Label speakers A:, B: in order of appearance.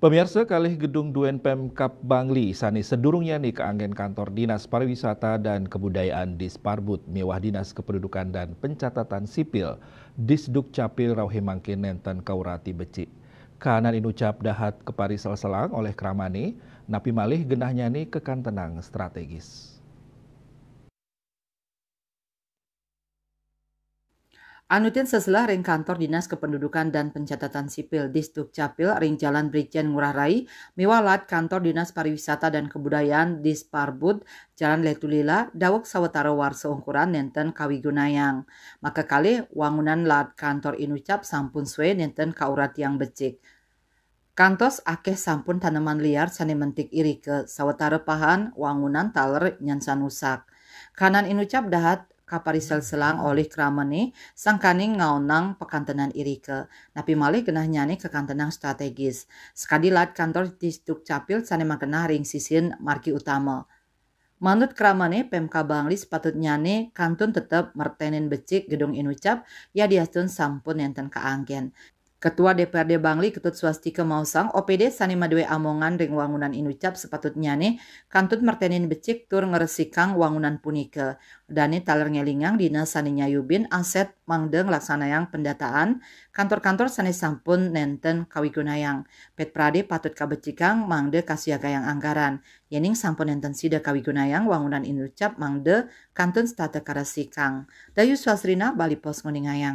A: Pemirsa kali gedung Duen Pemkap Bangli sani sedurungnya nih ke angin kantor Dinas Pariwisata dan Kebudayaan di Sparbut Mewah Dinas Kependudukan dan Pencatatan Sipil Disduk Capil Rauhimangkin Nenten Kaurati becik. Kanan ini ucap dahat kepari sel-selang oleh Kramani, napi malih genahnya nih ke tenang strategis.
B: Anutin Seselah Ring Kantor Dinas Kependudukan dan Pencatatan Sipil di Capil Ring Jalan Brigjen Ngurah Rai, Miwalat Kantor Dinas Pariwisata dan Kebudayaan di Disparbud Jalan Letulila, Dawuk Sawetara Warsa Ungkuran Nenten Kawigunayang. Maka kali wangunan lat kantor Inucap sampun sue Nenten Kaurat yang becik. Kantos akeh sampun tanaman liar sani mentik iri ke sawetara pahan, wangunan taler nyansan usak. Kanan Inucap dahat Kaparisel selang oleh kramene sangkani ngaunang pekantenan irike. Napi malih genah nyani ke kantenang strategis. Sekadilat kantor Stuk capil sana genah ring sisin marki utama. Manut kramane PMK Bangli sepatut nyane kantun tetep mertenin becik gedung inucap ya diastun sampun yenten keanggen. Ketua DPRD Bangli Ketut Swastika Mausang, OPD Sani Madwe Amongan ring wangunan inucap sepatutnya nih, kantut mertenin becik tur ngeresikang wangunan punike. Dani taler ngelingang dina Sani Nyayubin aset mangdeng laksanayang pendataan, kantor-kantor sani sampun nenten kawigunayang. Pet Prade patut kabecikang mangde yang anggaran. Yening sampun nenten sida kawigunayang wangunan inucap mangde kantun state karasikang. Dayu swasrina Bali Pos Nguningayang.